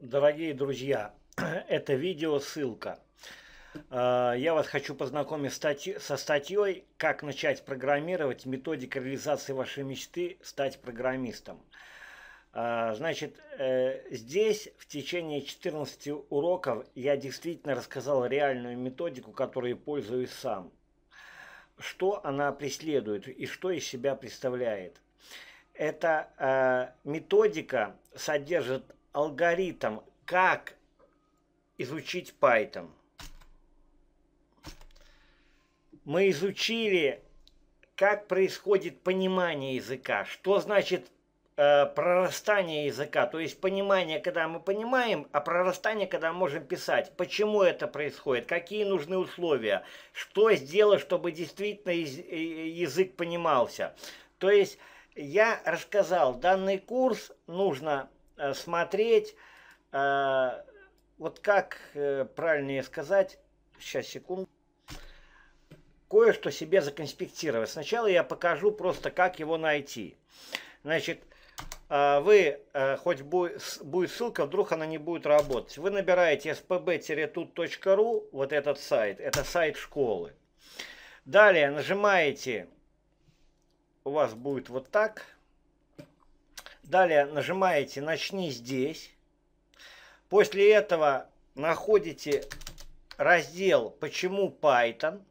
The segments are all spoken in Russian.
Дорогие друзья, это видео ссылка. А, я вас хочу познакомить со статьей «Как начать программировать. Методика реализации вашей мечты. Стать программистом». А, значит, э, здесь в течение 14 уроков я действительно рассказал реальную методику, которую пользуюсь сам. Что она преследует и что из себя представляет. Эта э, методика содержит алгоритм, как изучить Python. Мы изучили, как происходит понимание языка, что значит э, прорастание языка, то есть понимание, когда мы понимаем, а прорастание, когда можем писать, почему это происходит, какие нужны условия, что сделать, чтобы действительно э, язык понимался. То есть я рассказал, данный курс нужно Э, смотреть, э, вот как э, правильнее сказать, сейчас, секунду, кое-что себе законспектировать. Сначала я покажу просто, как его найти. Значит, вы, хоть будет ссылка, вдруг она не будет работать. Вы набираете spb-tut.ru, вот этот сайт, это сайт школы. Далее нажимаете, у вас будет вот так, Далее нажимаете «Начни здесь». После этого находите раздел «Почему Python».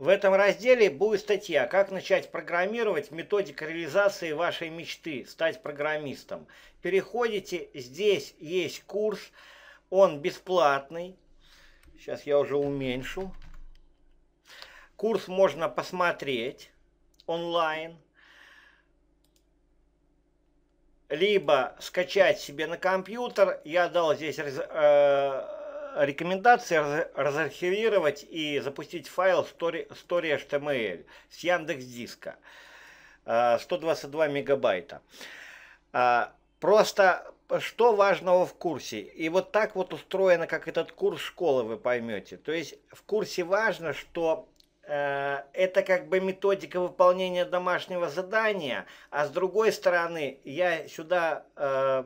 В этом разделе будет статья «Как начать программировать. Методика реализации вашей мечты. Стать программистом». Переходите, здесь есть курс, он бесплатный. Сейчас я уже уменьшу. Курс можно посмотреть онлайн либо скачать себе на компьютер. Я дал здесь э, рекомендации раз, разархивировать и запустить файл story, story.html с Яндекс Диска. 122 э, мегабайта. Э, просто что важного в курсе? И вот так вот устроено, как этот курс школы, вы поймете. То есть в курсе важно, что Э, это как бы методика выполнения домашнего задания, а с другой стороны, я сюда э,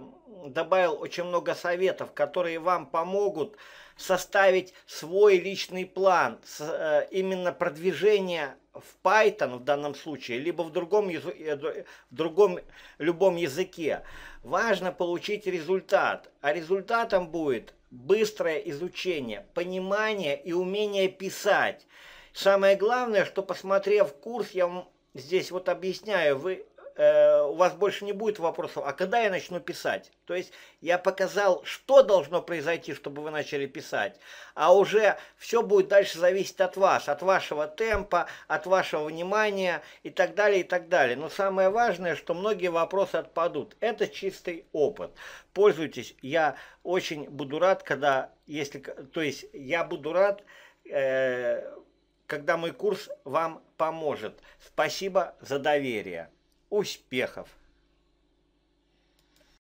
добавил очень много советов, которые вам помогут составить свой личный план с, э, именно продвижения в Python в данном случае, либо в другом, э, в другом любом языке. Важно получить результат, а результатом будет быстрое изучение, понимание и умение писать. Самое главное, что посмотрев курс, я здесь вот объясняю, вы, э, у вас больше не будет вопросов, а когда я начну писать? То есть я показал, что должно произойти, чтобы вы начали писать, а уже все будет дальше зависеть от вас, от вашего темпа, от вашего внимания и так далее, и так далее. Но самое важное, что многие вопросы отпадут. Это чистый опыт. Пользуйтесь, я очень буду рад, когда, если, то есть я буду рад, э, когда мой курс вам поможет. Спасибо за доверие. Успехов!